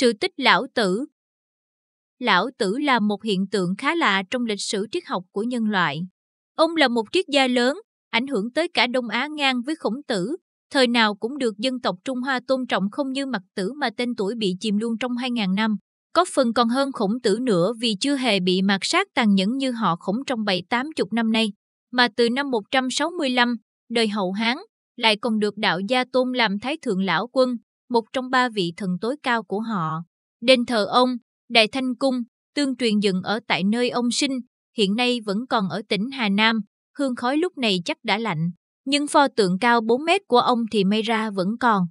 Sự tích lão tử Lão tử là một hiện tượng khá lạ trong lịch sử triết học của nhân loại. Ông là một triết gia lớn, ảnh hưởng tới cả Đông Á ngang với khổng tử, thời nào cũng được dân tộc Trung Hoa tôn trọng không như mặt tử mà tên tuổi bị chìm luôn trong 2.000 năm. Có phần còn hơn khổng tử nữa vì chưa hề bị mạt sát tàn nhẫn như họ khổng trong 7-80 năm nay, mà từ năm 165, đời hậu Hán, lại còn được đạo gia tôn làm thái thượng lão quân, một trong ba vị thần tối cao của họ. Đền thờ ông, Đại Thanh Cung, tương truyền dựng ở tại nơi ông sinh, hiện nay vẫn còn ở tỉnh Hà Nam, hương khói lúc này chắc đã lạnh, nhưng pho tượng cao 4 mét của ông thì may ra vẫn còn.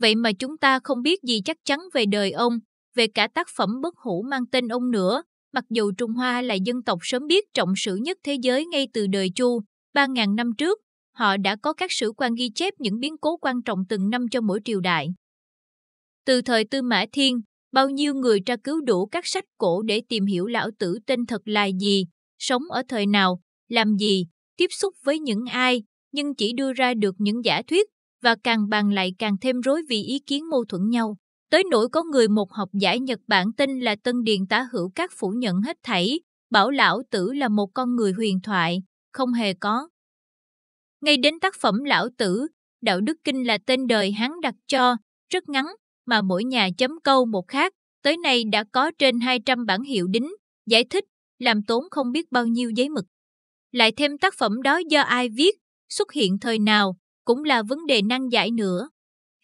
Vậy mà chúng ta không biết gì chắc chắn về đời ông, về cả tác phẩm bất hủ mang tên ông nữa, mặc dù Trung Hoa là dân tộc sớm biết trọng sử nhất thế giới ngay từ đời Chu, 3.000 năm trước, họ đã có các sử quan ghi chép những biến cố quan trọng từng năm cho mỗi triều đại. Từ thời Tư Mã Thiên, bao nhiêu người tra cứu đủ các sách cổ để tìm hiểu lão tử tên thật là gì, sống ở thời nào, làm gì, tiếp xúc với những ai, nhưng chỉ đưa ra được những giả thuyết và càng bàn lại càng thêm rối vì ý kiến mâu thuẫn nhau. Tới nỗi có người một học giả Nhật Bản tên là Tân Điền Tá Hữu Các phủ nhận hết thảy, bảo lão tử là một con người huyền thoại, không hề có. Ngay đến tác phẩm Lão Tử, Đạo Đức Kinh là tên đời hắn đặt cho, rất ngắn, mà mỗi nhà chấm câu một khác, tới nay đã có trên 200 bản hiệu đính, giải thích, làm tốn không biết bao nhiêu giấy mực. Lại thêm tác phẩm đó do ai viết, xuất hiện thời nào, cũng là vấn đề năng giải nữa.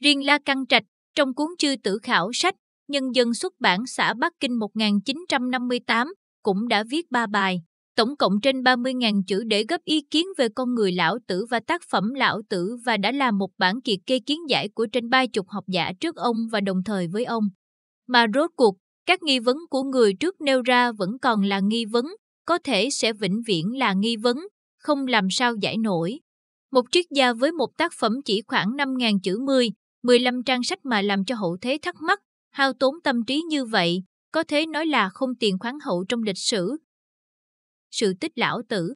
Riêng La Căng Trạch, trong cuốn chư tử khảo sách Nhân dân xuất bản xã Bắc Kinh 1958 cũng đã viết ba bài tổng cộng trên 30.000 chữ để góp ý kiến về con người lão tử và tác phẩm lão tử và đã là một bản kiệt kê kiến giải của trên ba chục học giả trước ông và đồng thời với ông. Mà rốt cuộc, các nghi vấn của người trước nêu ra vẫn còn là nghi vấn, có thể sẽ vĩnh viễn là nghi vấn, không làm sao giải nổi. Một triết gia với một tác phẩm chỉ khoảng 5.000 chữ 10, 15 trang sách mà làm cho hậu thế thắc mắc, hao tốn tâm trí như vậy, có thể nói là không tiền khoáng hậu trong lịch sử, sự tích lão tử.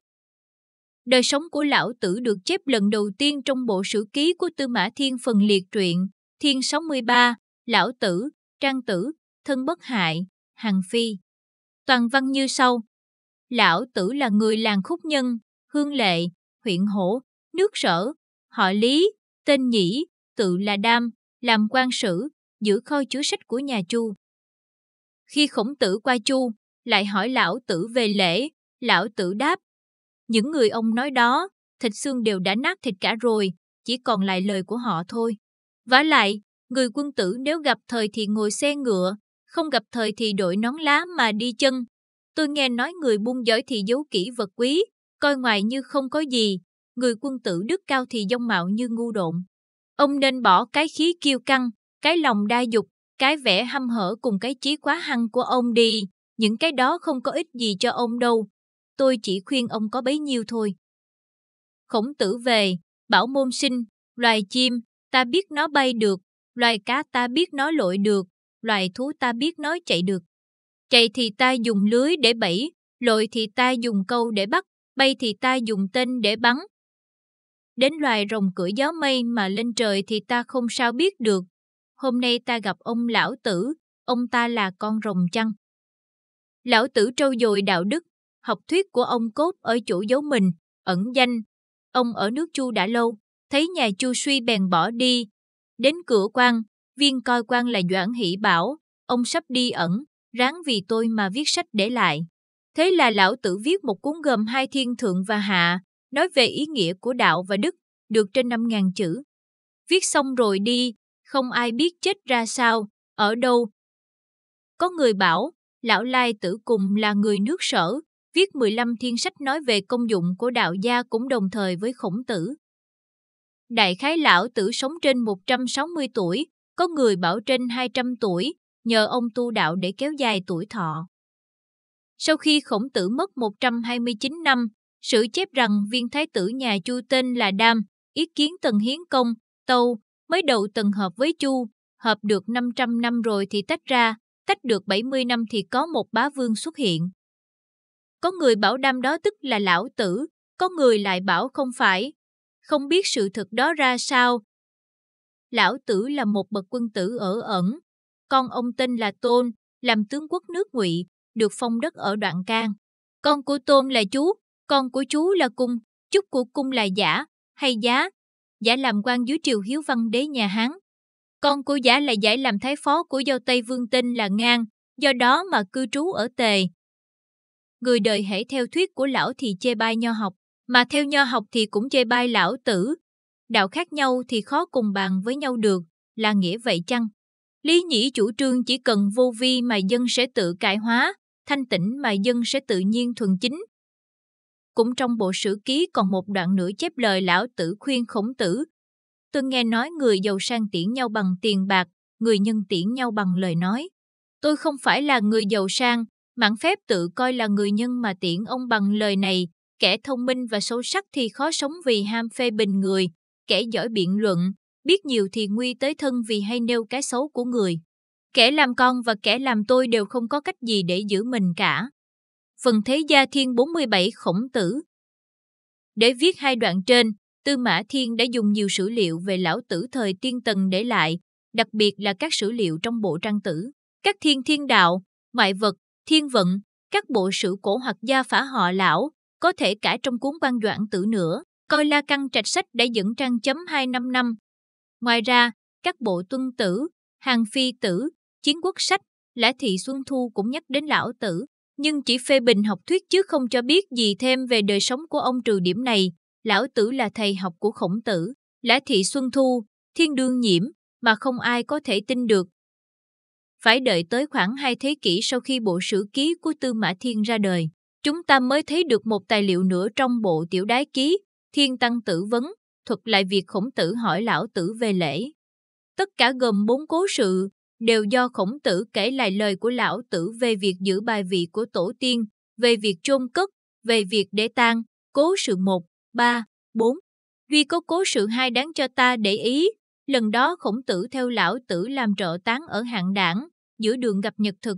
Đời sống của lão tử được chép lần đầu tiên trong bộ sử ký của Tư Mã Thiên phần liệt truyện, Thiên 63, Lão Tử, Trang Tử, Thân Bất Hại, hằng Phi. Toàn văn như sau. Lão Tử là người làng Khúc Nhân, Hương Lệ, huyện Hổ, nước Sở, họ Lý, tên Nhĩ, tự là Đam, làm quan sử, giữ kho chứa sách của nhà Chu. Khi khổng tử qua Chu, lại hỏi lão tử về lễ, Lão tử đáp, những người ông nói đó, thịt xương đều đã nát thịt cả rồi, chỉ còn lại lời của họ thôi. vả lại, người quân tử nếu gặp thời thì ngồi xe ngựa, không gặp thời thì đội nón lá mà đi chân. Tôi nghe nói người buôn giỏi thì giấu kỹ vật quý, coi ngoài như không có gì, người quân tử đức cao thì dông mạo như ngu độn. Ông nên bỏ cái khí kiêu căng, cái lòng đa dục, cái vẻ hăm hở cùng cái chí quá hăng của ông đi, những cái đó không có ích gì cho ông đâu, tôi chỉ khuyên ông có bấy nhiêu thôi. Khổng tử về, bảo môn sinh, loài chim, ta biết nó bay được, loài cá ta biết nó lội được, loài thú ta biết nó chạy được. Chạy thì ta dùng lưới để bẫy, lội thì ta dùng câu để bắt, bay thì ta dùng tên để bắn. Đến loài rồng cưỡi gió mây mà lên trời thì ta không sao biết được. Hôm nay ta gặp ông lão tử, ông ta là con rồng chăng? Lão tử trâu dồi đạo đức, học thuyết của ông cốt ở chủ giấu mình, ẩn danh. Ông ở nước Chu đã lâu, thấy nhà Chu suy bèn bỏ đi. Đến cửa quan, viên coi quan là Doãn Hỷ bảo, ông sắp đi ẩn, ráng vì tôi mà viết sách để lại. Thế là lão tử viết một cuốn gồm hai thiên thượng và hạ, nói về ý nghĩa của đạo và đức, được trên 5.000 chữ. Viết xong rồi đi, không ai biết chết ra sao, ở đâu. Có người bảo, lão lai tử cùng là người nước sở, viết 15 thiên sách nói về công dụng của đạo gia cũng đồng thời với khổng tử. Đại khái lão tử sống trên 160 tuổi, có người bảo trên 200 tuổi, nhờ ông tu đạo để kéo dài tuổi thọ. Sau khi khổng tử mất 129 năm, sử chép rằng viên thái tử nhà Chu tên là Đam, ý kiến Tần Hiến Công, Tâu, mới đầu Tần hợp với Chu, hợp được 500 năm rồi thì tách ra, tách được 70 năm thì có một bá vương xuất hiện. Có người bảo đam đó tức là lão tử, có người lại bảo không phải. Không biết sự thật đó ra sao. Lão tử là một bậc quân tử ở ẩn. Con ông tên là Tôn, làm tướng quốc nước ngụy, được phong đất ở đoạn can. Con của Tôn là chú, con của chú là cung, chúc của cung là giả, hay giá. Giả làm quan dưới triều hiếu văn đế nhà Hán. Con của giả là giải làm thái phó của do Tây Vương tinh là Ngang, do đó mà cư trú ở Tề, người đời hễ theo thuyết của lão thì chê bai nho học, mà theo nho học thì cũng chê bai lão tử. Đạo khác nhau thì khó cùng bàn với nhau được, là nghĩa vậy chăng? Lý nhĩ chủ trương chỉ cần vô vi mà dân sẽ tự cải hóa, thanh tĩnh mà dân sẽ tự nhiên thuần chính. Cũng trong bộ sử ký còn một đoạn nữa chép lời lão tử khuyên khổng tử. Tôi nghe nói người giàu sang tiễn nhau bằng tiền bạc, người nhân tiễn nhau bằng lời nói. Tôi không phải là người giàu sang, mạn phép tự coi là người nhân mà tiễn ông bằng lời này, kẻ thông minh và sâu sắc thì khó sống vì ham phê bình người, kẻ giỏi biện luận, biết nhiều thì nguy tới thân vì hay nêu cái xấu của người. Kẻ làm con và kẻ làm tôi đều không có cách gì để giữ mình cả. Phần Thế Gia Thiên 47 Khổng Tử Để viết hai đoạn trên, Tư Mã Thiên đã dùng nhiều sử liệu về lão tử thời tiên tần để lại, đặc biệt là các sử liệu trong bộ trang tử, các thiên thiên đạo, ngoại vật, thiên vận, các bộ sử cổ hoặc gia phả họ lão, có thể cả trong cuốn quan doãn tử nữa, coi la căn trạch sách đã dẫn trang chấm 255 năm. Ngoài ra, các bộ tuân tử, hàng phi tử, chiến quốc sách, lã thị xuân thu cũng nhắc đến lão tử, nhưng chỉ phê bình học thuyết chứ không cho biết gì thêm về đời sống của ông trừ điểm này. Lão tử là thầy học của khổng tử, lã thị xuân thu, thiên đương nhiễm, mà không ai có thể tin được phải đợi tới khoảng hai thế kỷ sau khi bộ sử ký của Tư Mã Thiên ra đời, chúng ta mới thấy được một tài liệu nữa trong bộ tiểu đái ký, Thiên Tăng Tử Vấn, thuật lại việc khổng tử hỏi lão tử về lễ. Tất cả gồm bốn cố sự, đều do khổng tử kể lại lời của lão tử về việc giữ bài vị của tổ tiên, về việc chôn cất, về việc để tang, cố sự 1, 3, 4. Duy có cố sự hai đáng cho ta để ý, lần đó khổng tử theo lão tử làm trợ tán ở hạng đảng, giữa đường gặp nhật thực.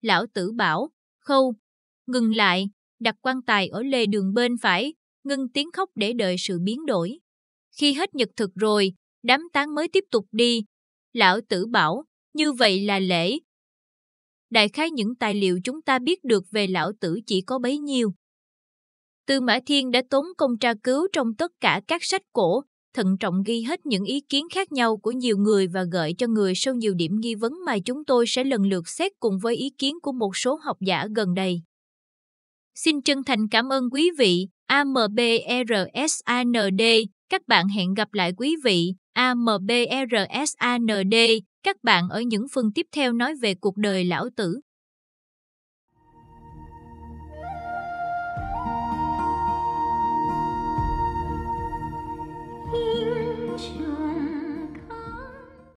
Lão tử bảo, khâu, ngừng lại, đặt quan tài ở lề đường bên phải, ngưng tiếng khóc để đợi sự biến đổi. Khi hết nhật thực rồi, đám tán mới tiếp tục đi. Lão tử bảo, như vậy là lễ. Đại khái những tài liệu chúng ta biết được về lão tử chỉ có bấy nhiêu. Tư Mã Thiên đã tốn công tra cứu trong tất cả các sách cổ, thận trọng ghi hết những ý kiến khác nhau của nhiều người và gợi cho người sâu nhiều điểm nghi vấn mà chúng tôi sẽ lần lượt xét cùng với ý kiến của một số học giả gần đây. Xin chân thành cảm ơn quý vị AMBRSAND, các bạn hẹn gặp lại quý vị AMBRSAND, các bạn ở những phần tiếp theo nói về cuộc đời lão tử.